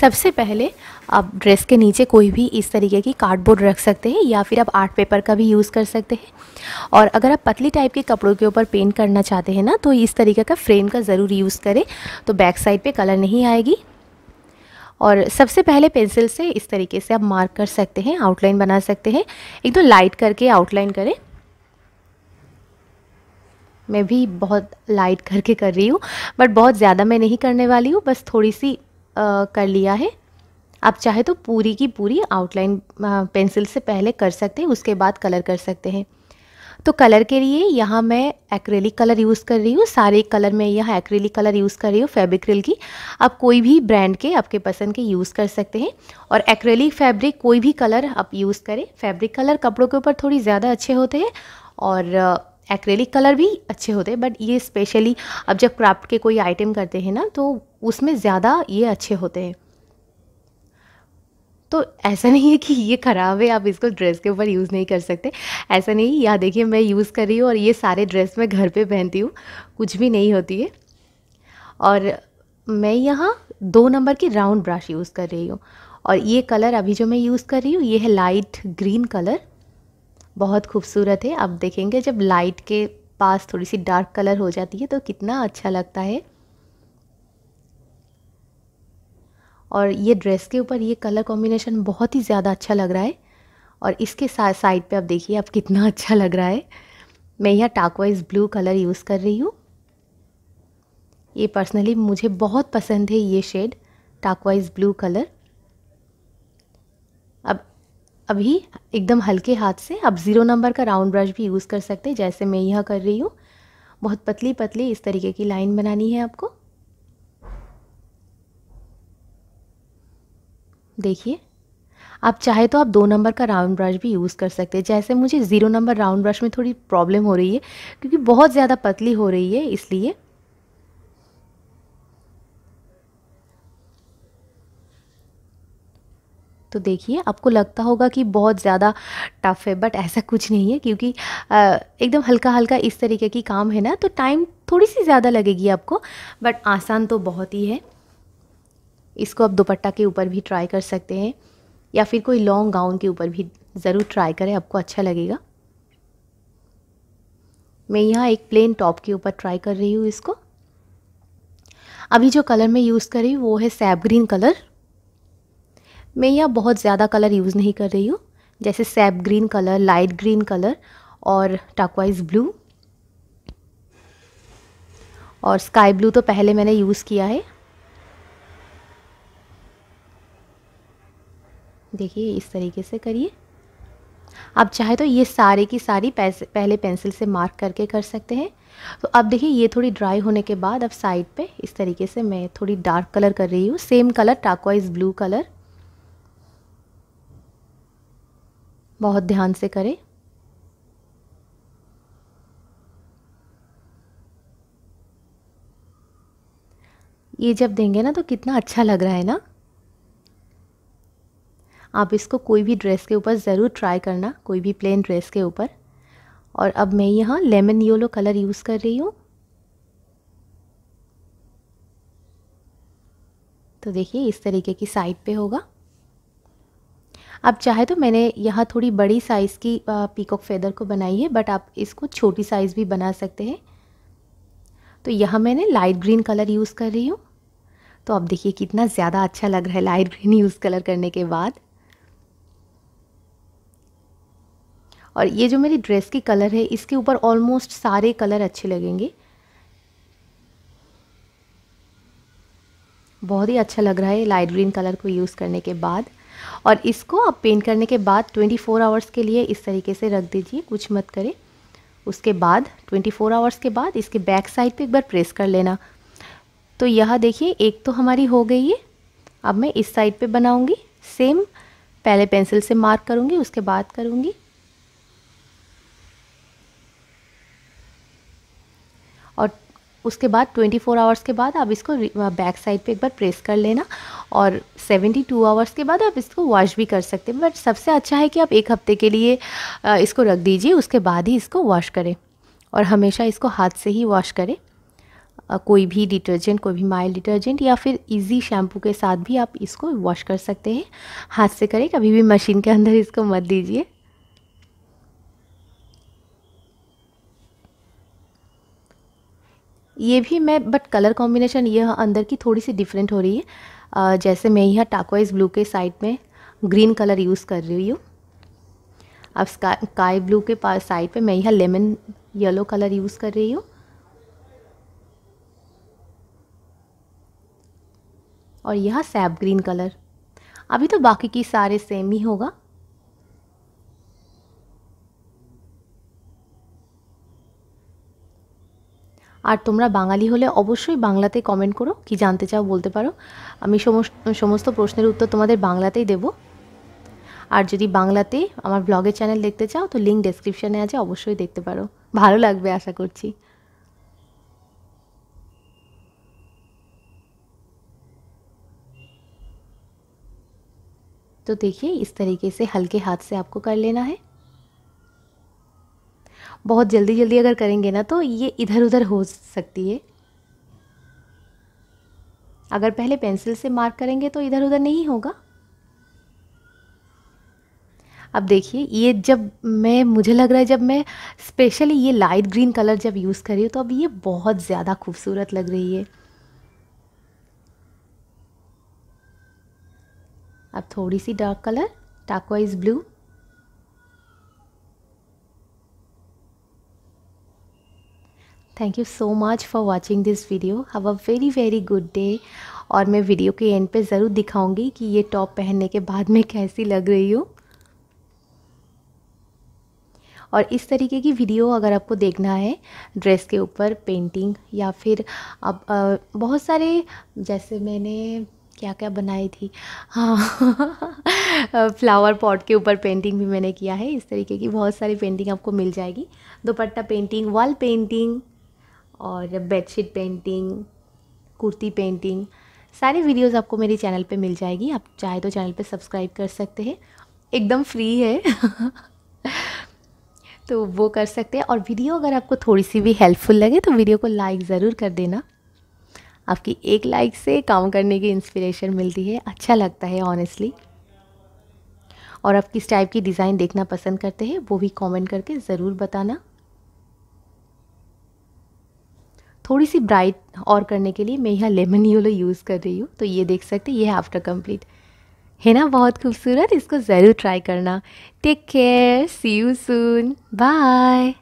सबसे पहले आप ड्रेस के नीचे कोई भी इस तरीके की कार्डबोर्ड रख सकते हैं या फिर आप आर्ट पेपर का भी यूज़ कर सकते हैं और अगर आप पतली टाइप के कपड़ों के ऊपर पेंट करना चाहते हैं ना तो इस तरीके का फ्रेम का ज़रूर यूज़ करें तो बैक साइड पे कलर नहीं आएगी और सबसे पहले पेंसिल से इस तरीके से आप मार्क कर सकते हैं आउटलाइन बना सकते हैं एकदम लाइट करके आउटलाइन करें मैं भी बहुत लाइट करके कर रही हूँ बट बहुत ज़्यादा मैं नहीं करने वाली हूँ बस थोड़ी सी कर लिया है आप चाहे तो पूरी की पूरी आउटलाइन पेंसिल से पहले कर सकते हैं उसके बाद कलर कर सकते हैं तो कलर के लिए यहाँ मैं एक्रेलिक कलर यूज़ कर रही हूँ सारे कलर में यहाँ एक्रेलिक कलर यूज़ कर रही हूँ फैब्रिक्रिल की आप कोई भी ब्रांड के आपके पसंद के यूज़ कर सकते हैं और एक्रेलिक फैब्रिक कोई भी कलर आप यूज़ करें फैब्रिक कलर कपड़ों के ऊपर थोड़ी ज़्यादा अच्छे होते हैं और एक्रेलिक कलर भी अच्छे होते हैं बट ये स्पेशली अब जब क्राफ्ट के कोई आइटम करते हैं ना तो उसमें ज़्यादा ये अच्छे होते हैं तो ऐसा नहीं है कि ये ख़राब है आप इसको ड्रेस के ऊपर यूज़ नहीं कर सकते ऐसा नहीं यहाँ देखिए मैं यूज़ कर रही हूँ और ये सारे ड्रेस मैं घर पे पहनती हूँ कुछ भी नहीं होती है और मैं यहाँ दो नंबर की राउंड ब्रश यूज़ कर रही हूँ और ये कलर अभी जो मैं यूज़ कर रही हूँ ये है लाइट ग्रीन कलर बहुत खूबसूरत है आप देखेंगे जब लाइट के पास थोड़ी सी डार्क कलर हो जाती है तो कितना अच्छा लगता है और ये ड्रेस के ऊपर ये कलर कॉम्बिनेशन बहुत ही ज़्यादा अच्छा लग रहा है और इसके साइड पे आप देखिए आप कितना अच्छा लग रहा है मैं यह टाकवाइज ब्लू कलर यूज़ कर रही हूँ ये पर्सनली मुझे बहुत पसंद है ये शेड टाकवाइज ब्लू कलर अब अभी एकदम हल्के हाथ से आप ज़ीरो नंबर का राउंड ब्रश भी यूज़ कर सकते हैं जैसे मैं यह कर रही हूँ बहुत पतली पतली इस तरीके की लाइन बनानी है आपको देखिए आप चाहे तो आप दो नंबर का राउंड ब्रश भी यूज़ कर सकते हैं जैसे मुझे ज़ीरो नंबर राउंड ब्रश में थोड़ी प्रॉब्लम हो रही है क्योंकि बहुत ज़्यादा पतली हो रही है इसलिए तो देखिए आपको लगता होगा कि बहुत ज़्यादा टफ़ है बट ऐसा कुछ नहीं है क्योंकि एकदम हल्का हल्का इस तरीके की काम है ना तो टाइम थोड़ी सी ज़्यादा लगेगी आपको बट आसान तो बहुत ही है इसको आप दुपट्टा के ऊपर भी ट्राई कर सकते हैं या फिर कोई लॉन्ग गाउन के ऊपर भी ज़रूर ट्राई करें आपको अच्छा लगेगा मैं यहाँ एक प्लेन टॉप के ऊपर ट्राई कर रही हूँ इसको अभी जो कलर मैं यूज़ कर रही हूँ वो है सैप ग्रीन कलर मैं यहाँ बहुत ज़्यादा कलर यूज़ नहीं कर रही हूँ जैसे sap green colour light green colour और टाकवाइज ब्लू और स्काई ब्लू तो पहले मैंने यूज़ किया है देखिए इस तरीके से करिए आप चाहे तो ये सारे की सारी पहले पेंसिल से मार्क करके कर सकते हैं तो अब देखिए ये थोड़ी ड्राई होने के बाद अब साइड पे इस तरीके से मैं थोड़ी डार्क कलर कर रही हूँ same colour turquoise blue colour बहुत ध्यान से करें ये जब देंगे ना तो कितना अच्छा लग रहा है ना आप इसको कोई भी ड्रेस के ऊपर ज़रूर ट्राई करना कोई भी प्लेन ड्रेस के ऊपर और अब मैं यहाँ लेमन योलो कलर यूज़ कर रही हूँ तो देखिए इस तरीके की साइड पे होगा आप चाहे तो मैंने यहाँ थोड़ी बड़ी साइज़ की पीकॉक फेदर को बनाई है बट आप इसको छोटी साइज़ भी बना सकते हैं तो यहाँ मैंने लाइट ग्रीन कलर यूज़ कर रही हूँ तो आप देखिए कितना ज़्यादा अच्छा लग रहा है लाइट ग्रीन यूज़ कलर करने के बाद और ये जो मेरी ड्रेस की कलर है इसके ऊपर ऑलमोस्ट सारे कलर अच्छे लगेंगे बहुत ही अच्छा लग रहा है लाइट ग्रीन कलर को यूज़ करने के बाद और इसको आप पेंट करने के बाद 24 फोर आवर्स के लिए इस तरीके से रख दीजिए कुछ मत करें उसके बाद 24 फोर आवर्स के बाद इसके बैक साइड पे एक बार प्रेस कर लेना तो यह देखिए एक तो हमारी हो गई है अब मैं इस साइड पे बनाऊंगी सेम पहले पेंसिल से मार्क करूंगी उसके बाद करूंगी उसके बाद 24 आवर्स के बाद आप इसको बैक साइड uh, पे एक बार प्रेस कर लेना और 72 आवर्स के बाद आप इसको वॉश भी कर सकते हैं बट सबसे अच्छा है कि आप एक हफ्ते के लिए uh, इसको रख दीजिए उसके बाद ही इसको वॉश करें और हमेशा इसको हाथ से ही वॉश करें uh, कोई भी डिटर्जेंट कोई भी माइल्ड डिटर्जेंट या फिर इजी शैम्पू के साथ भी आप इसको वॉश कर सकते हैं हाथ से करें कभी भी मशीन के अंदर इसको मत दीजिए ये भी मैं बट कलर कॉम्बिनेशन ये अंदर की थोड़ी सी डिफरेंट हो रही है आ, जैसे मैं यहाँ टाकोइज ब्लू के साइड में ग्रीन कलर यूज़ कर रही हूँ अब स्काई ब्लू के पास साइड पे मैं यहाँ लेमन येलो कलर यूज़ कर रही हूँ और यह सैप ग्रीन कलर अभी तो बाकी की सारे सेम ही होगा আর তোমরা বাঙালি হলে অবশ্যই বাংলাতে কমেন্ট করো কি জানতে চাও বলতে পারো আমি সমস্ত প্রশ্নের উত্তর তোমাদের বাংলাতেই দেব আর যদি বাংলাতে আমার ব্লগের চ্যানেল দেখতে চাও তো লিঙ্ক ডেসক্রিপশানে আছে অবশ্যই দেখতে পারো ভালো লাগবে আশা করছি तो देखिए इस तरीके से हल्के हाथ से आपको कर लेना है बहुत जल्दी जल्दी अगर करेंगे ना तो ये इधर उधर हो सकती है अगर पहले पेंसिल से मार्क करेंगे तो इधर उधर नहीं होगा अब देखिए ये जब मैं मुझे लग रहा है जब मैं स्पेशली ये लाइट ग्रीन कलर जब यूज़ कर रही हूँ तो अब ये बहुत ज़्यादा खूबसूरत लग रही है अब थोड़ी सी dark colour turquoise blue thank you so much for watching this video have a very very good day और मैं वीडियो के एंड पे ज़रूर दिखाऊंगी कि ये टॉप पहनने के बाद मैं कैसी लग रही हूँ और इस तरीके की वीडियो अगर आपको देखना है ड्रेस के ऊपर पेंटिंग या फिर अब बहुत सारे जैसे मैंने क्या क्या बनाई थी हाँ फ्लावर पॉट के ऊपर पेंटिंग भी मैंने किया है इस तरीके की बहुत सारी पेंटिंग आपको मिल जाएगी दोपट्टा पेंटिंग वॉल पेंटिंग और बेडशीट पेंटिंग कुर्ती पेंटिंग सारे वीडियोस आपको मेरे चैनल पे मिल जाएगी आप चाहे तो चैनल पे सब्सक्राइब कर सकते हैं एकदम फ्री है तो वो कर सकते हैं और वीडियो अगर आपको थोड़ी सी भी हेल्पफुल लगे तो वीडियो को लाइक ज़रूर कर देना आपकी एक लाइक से काम करने की इंस्पिरेशन मिलती है अच्छा लगता है ऑनेस्टली और आप किस टाइप की डिज़ाइन देखना पसंद करते हैं वो भी कमेंट करके ज़रूर बताना थोड़ी सी ब्राइट और करने के लिए मैं यहाँ लेमन योलो यूज़ कर रही हूँ तो ये देख सकते ये है आफ्टर कम्प्लीट है ना बहुत खूबसूरत इसको ज़रूर ट्राई करना take care see you soon bye